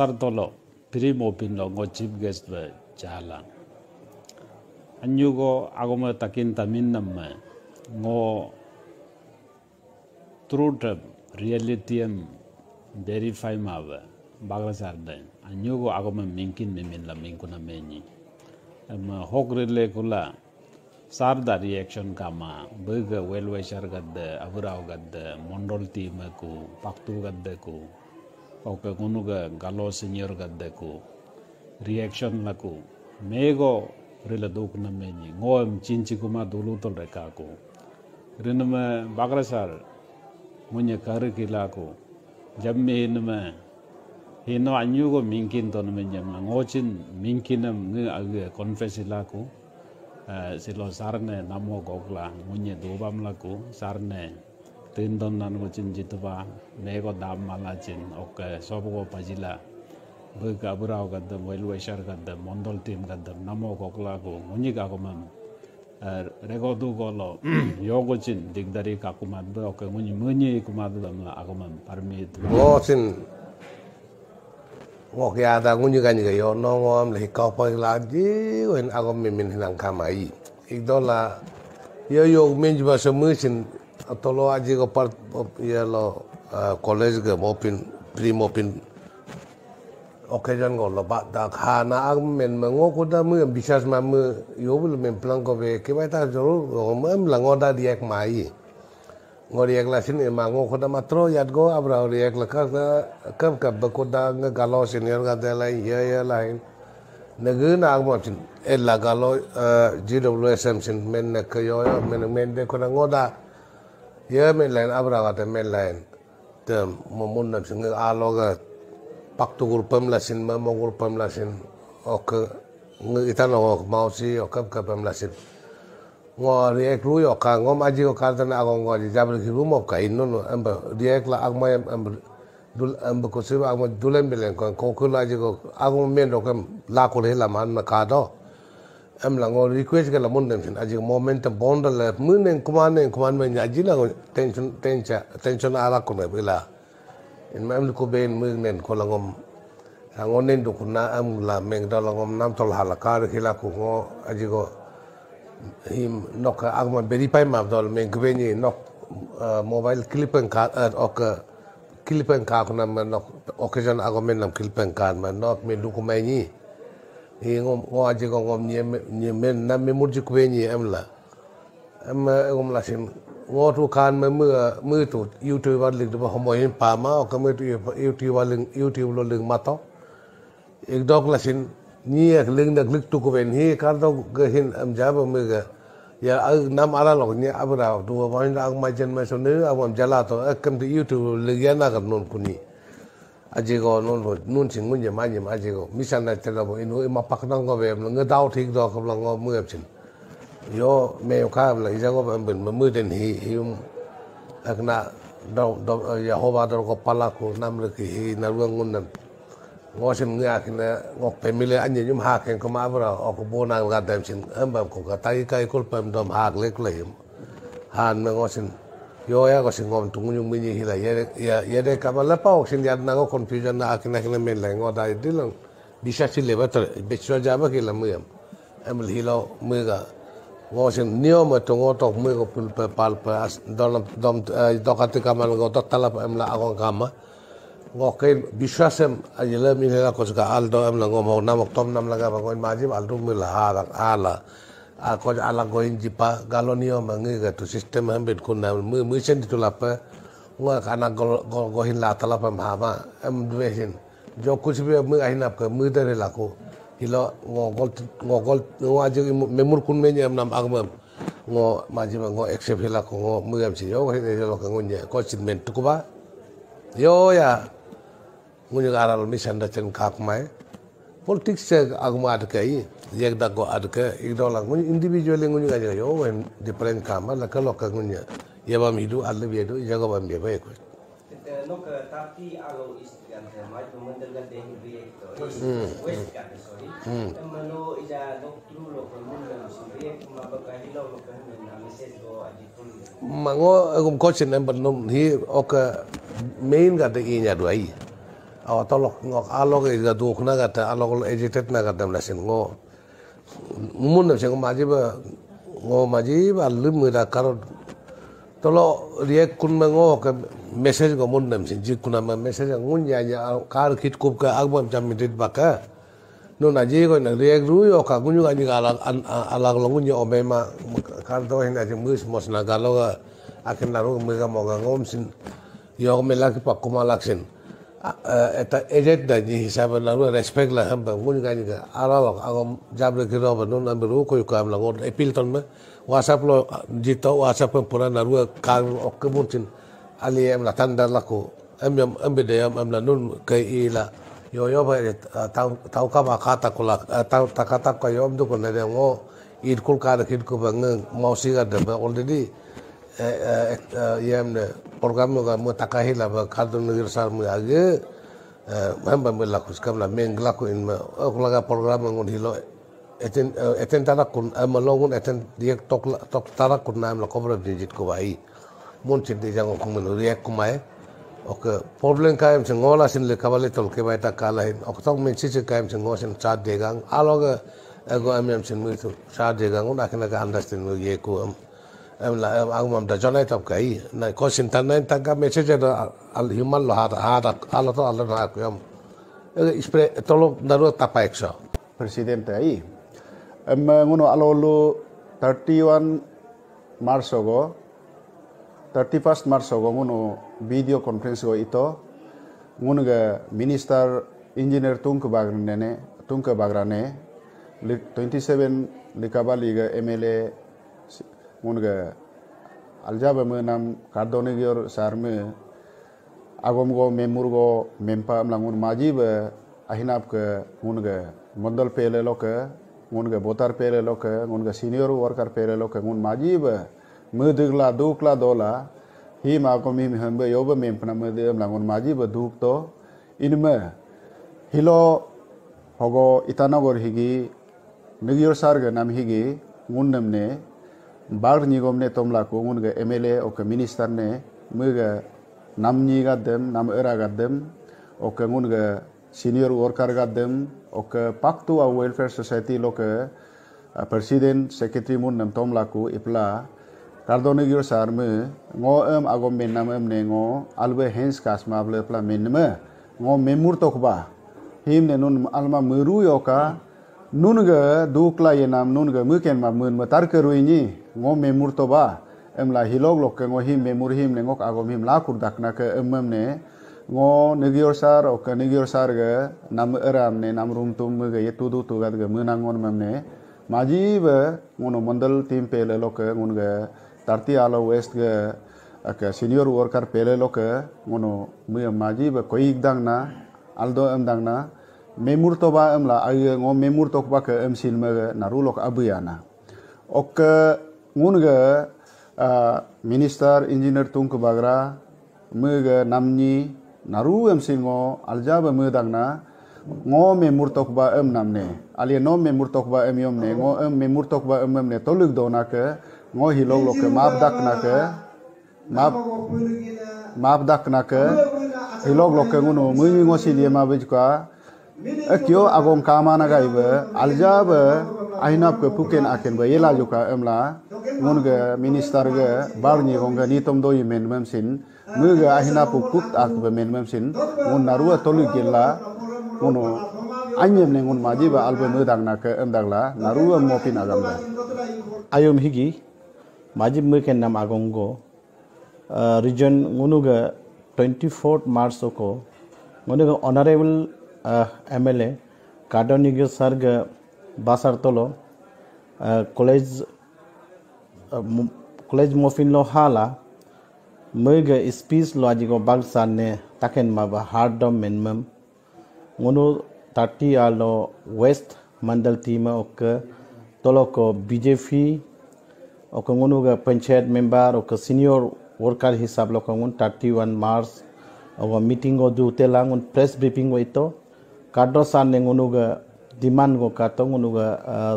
sardolo primo pinno ngo chief guest be jalan anyu go agoma takin tamin namme ngo true the reality am verify mawe bagra sarde anyu go agoma minkin memin la minkuna menyi am hogrele kula sarda reaction kama bega welweshar gadde avurao gadde mondol team ku paktu gadde ku ఒక గునుగా గలోసినియర్గా దెకు రియాక్షన్లకు మేగో రిల దూకునమ్మేని గోయం చించికుమా దులుతులే కాకు రినుమ బగరసార్ ముంజ కరుకిలాకు జమ్మేనుమ hino anyugo minkin ton menjem ngochin minkinam ngi ag confess laku silo sarne namo gokla munye dobam laku sarne tindon nan go chin ba ne go dam mala chin ok sob go pajila bu ga burao ga da wel weshar ga da mondol tim ga da namo go kla go munyi ga go man re go du go lo yo go chin digdari ka ku man bu ok munyi munyi ku ma da mla ago man parmit go chin wok ya da ngunyi ga ni ga yo no le ka pa la ji wen ago min min hinang yo yo min ba so mu chin tolo aji ko part ye iya lo eh, college ge mopin pri mopin occasion go lo ba da khana ag men mango ko da mu bishas ma mu yo bul men plan ko be ke ba ta joro mam lango da diak mai ngori ek lasin e ma ko da matro yat go abra ori ek la ka ka ba ko da galo senior ga da ya, ya, lai ye ye lain nagin agmachin elagalo eh, gwsm sin men nakayo men men de ko ngoda ye abra abra abraga te tem lain te mumun nam pak aloga paktu gur pam lasin ma mogur pam lasin ok ngi itan ok mausi ok kap pam lasin ngo ru yo ka ngom aji ko kan tan agong ngo jabri ki rumo ka inno no amba riek la agma yam amba dul amba ko siba agma dulem bilen ko ko ko la ji ko agong men ro kam la เอ็มหลังก็รีเควสกันละมุ่งเน้นสินอาจจะโมเมนต์บอนด์เลยมือเน่นคุมานเน่นคุมานเป็นอาจจะละก็เทนชั่นเทนชั่นเทนชั่นอะไรก็เน่่ยเวลาอินเอ็มลูกเบนมือเน่นคนละกมหลังก็เน้นดูคนน่าเอ็มละเมงดอลก็น้ำทอลหาลกคาร์ขี้ละคุงก็อาจจะก็หิมนกอาคมเบรีไปมาดอลเมงเบนี่นกมโไบล์คลิปเป็นการเออออกคลิปเป็นการคนนั้นมันนกโอเคจันอาคมเป็นนำคลิปเป็นการมันนกเมนดูคน้มไหนี่ hi ngom ngo aje ko ngom nye nye men na me murji kwe nye em la em ngom la sin ngo tu kan me mu mu tu youtube wal ling ba homo in pa ma ko me tu youtube wal ling youtube lo ling ma to ek dok la sin ni ek ling nak lik tu ko ven hi kar do ge hin am ja ba me ga ya ag nam ala lo ni abra tu wa wan ag ma jen ma so ne awam jala to ek kam tu youtube ling ya na ga non kuni ajigo non lo nun ching mun je ma je ma ajigo misan na tela bo inu ma pak nang go bem nga dau thik do kham lang go mu chin yo me ka la ija go bem ben mu den hi um, ak na do do ya ho ba do go pala ko nam le ki hi na ruang ngun nan ngo sim nga ki na ngo pe mi le an ye nyum ha ken ko ma bra o ko bo nang ga dem chin am bam ko ka tai kai kol pem dom hak lek le him han me ngo sin yo ya ko singom tungu nyu mini hila yere ya yere kama la pau sin yad na ko confusion na akina kina men lengo da dilang Bisa chi leba tar bechwa jaba ke lamu yam hila mu wo sin niyom tungu tok mu ko pul pe pal pe as dalam dom dokati kama ngo dok talap amla akong kama ngo ke bishwasem ko ga aldo emla ngo mo namok tom namla ga ko majib aldo mu la ala ako ala goin jipa galonio mangi ga tu sistem ham bet kun nam mu mu sen tu lapa nga kana go go hin la tala pam em dwe hin jo kuch bhi mu ahin apka mu dare la ko hilo ngogol ngogol wa je memur kun me nyam nam agma ngo maji ma ngo accept hila ko ngo mu am si yo ko ne lo ka ngunya ko chin men tukuba yo ya ngunya aral mi sanda chen kak mai politics agama ad kai yek da go ad ka igdo lang ngun individually ngun ga yo when different kama la ka ngun ya yaba mi du alle be do jago bam be ya ba ko nok tapi alo istian tema itu mendengar dengan biaya itu west kan sorry temano ija doktru lo kemudian sendiri mabaka hilau mabaka namises go adipun mango agum coach number nom hi oka main ga de inya dua i awa tolo ngok alok e ga duok na alo alok ejitet na gata mlasin ngo mun na sing maji ba ngo maji ba lim e da karo tolo riek kun ma ngo ka message go mun nam sing jik kuna ma message ngun ya ya kar kit kup ka agbam jam dit ba ka no na ji ko na riek ru yo ka gunyu ga ni ga alak alak lo ngun yo ya, be ma kar do hin na ji mus mos na ga lo ga akin na ru mi ga mo ga ngom sin yo me lak pa kuma laksin. sin एजेन्डनि हिसाब नंढो रेस्पेक्ट लाइ हम मुंहिंजी ॻाल्हि आरा अॻो जाम गिरो वञो न बि रूह कोई काम लॻो अपील तन में वाट्सअप लो जीतो वाट्सअप में पुरा नरू कार कबूल थिन ali em la tanda laku em yam em bede yam em la nun ke ila yo yo ba tau tau ka ma kata kula tau ta kata ka yom du ko ne ngo id kul ka da kid ko bang mau siga da already ia mne program ga mo takahi la ba kadon negeri sar mo age hamba mo laku skam la meng laku in ma okulaga program ngon hilo eten eten tarakun amalongun eten diek tok tok tarakun nam la kobra dijit ko bai mon chin di jango kumun riek kumai ok problem kaim se ngola sin le kawale tol ke bai ta kala hin ok tok men chiche kaim se ngosin cha degang aloga ego amem sin mu tu cha degang un akna ka understand mu ye ko agumamdajonaytabkai ko sintannayin tagga mesejeda alhimallo halato allanhakuyam ispre tolo darurat tapaekso presidente ai nguno alolu 31 Mars ogo 31 Mars ogo nguno video conference go ito nguno ga minister engineer tungku bagrane tungku bagrane 27 likabali ga MLA munga aljaba mu nam kardoni gior sarme agom go memur go mempa mlangun maji be ahinap ke munga mondal pele loke munga botar pele loke munga senior worker pele loke mun maji be mu dugla dukla dola hi ma ko mi hembe yob mempa na mede mlangun maji be duk to inme hilo hogo itanagor higi negior sarga nam higi ngundamne bar gom ne tomla ko ngun ga MLA o ka minister ne muga nam ni ga dem nam era ga dem o ka ngun ga senior worker ga dem o ka a welfare society lo ka president secretary mun nam tomla ko ipla tardone gyo sar me ngo em agom men nam em ne ngo albe hens kas ma ble pla men me ngo memur ba him ne nun alma meru yoka nunga dukla yenam nunga muken ma mun ma tarke ruini ngom memur to ba emla hilog lok ke ngo memur him le ngok agom him la kur dakna ke emmem ne ngo nigior sar ok nigior sar ge nam eram ne nam rum tum ge yetu du tu gad ge munangon mem ne maji be ngono mandal tim pele lok ke ngun ge tarti alo west ge ak senior worker pele lok ke ngono mu maji be koik dang na aldo em dang na memur to ba amla ai ngo memur to ba ka am sil ma na rulok abuyana ok minister engineer tung bagra muga namni naru am sil ngo aljaba na, ngo memur to ba namne ali no memur to ba am yom ne ngo am memur to ba am ne toluk do na ke ngo hilok lok map dak na ke map map dak na ke hilok lok ke ngono mungi ngo e ma bejka ekyo agom kama naga ibe alja be ainap ke puken aken ba yela juka emla ngun ge minister ge bar ni gong ge nitom do yimen mem sin ngu ge ahina pu kut ak be men mem sin ngun narua tolu gella ngono anyem ne ngun maji ba albe me dang na ke em dagla narua mo pin agam ayom higi maji me ken nam agong go eh, region ngunu ge 24 march ko ngunu ge honorable MLA काटोनिग सर्ग बासर्तोलो college college मोफिनलो हाला मग speech logico बागसान ने तकन मब हार्ड मेनम उनु ताटी आलो वेस्ट मंडल टीम ओक तोलोको बीजेपी ओक उनु पंचायत मेंबर ओक सीनियर वर्कर हिसाब लोक उन थर्टी वन मार्च व मीटिंग दू तेलांग उन प्रेस ब्रीफिंग वो इतो kado san yang unuga demand go kato unuga uh,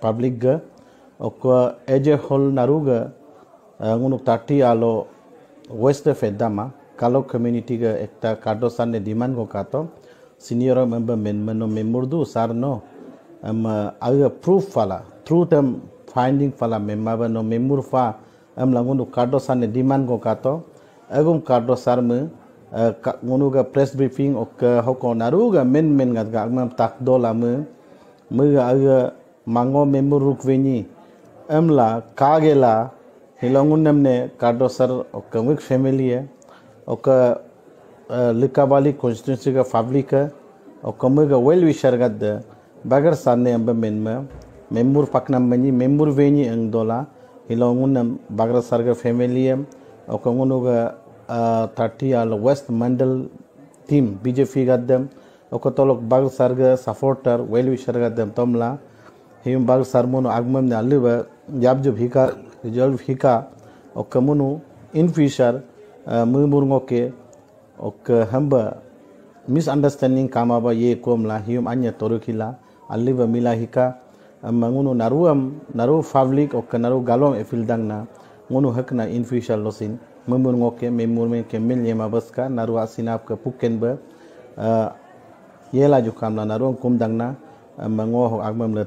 public ga okwa eje hol naruga uh, unuk tati alo west fedama kalau community ga ekta kado san diman go kato senior member men meno memurdu sarno am um, uh, aga proof fala through them finding fala memaba no memur fa am langundu kado san ne demand go kato agum kado sar ngonuga press briefing हको नारूग मेन मेन men मांगो ga ngam tak dola mu muga aga sir और कमिक family है और का लिकाबाली कॉन्स्टिट्यूंसी का फैमिली और वेल विशर गद बगर साने अम्ब मेन में मेम्बर पकनम मनी मेम्बर वेनी अंग दोला हिलोंगुन बगर सर का फैमिली है और thirty all west mandal team BJP गद्दम ఒక తోలక్ బాగ్ సర్గ సపోర్టర్ వైల్ విషర్ గద్దం తొమ్లా హిమ్ బాగ్ సర్మును ఆగమం అల్లి జాబ్జు భీకా రిజల్వ్ భీకా ఒక్క మును ఇన్ ఫ్యూచర్ ముమురుంగొకే ఒక్క హంబ మిస్అండర్స్టాండింగ్ కామాబ ఏ కోమ్లా హిమ్ అన్య తొరుకిలా అల్లివ మిలాహికా మంగును నరువం నరు ఫావ్లిక్ ఒక్క నరు గలం ఎఫిల్దంగ్నా మును హక్న ఇన్ ఫ్యూచర్ లోసిన్ memur ngoke memur men mil men yema baska naru asinap ke puken be eh, yela ju kamna naru kum dangna eh, mango ho agmam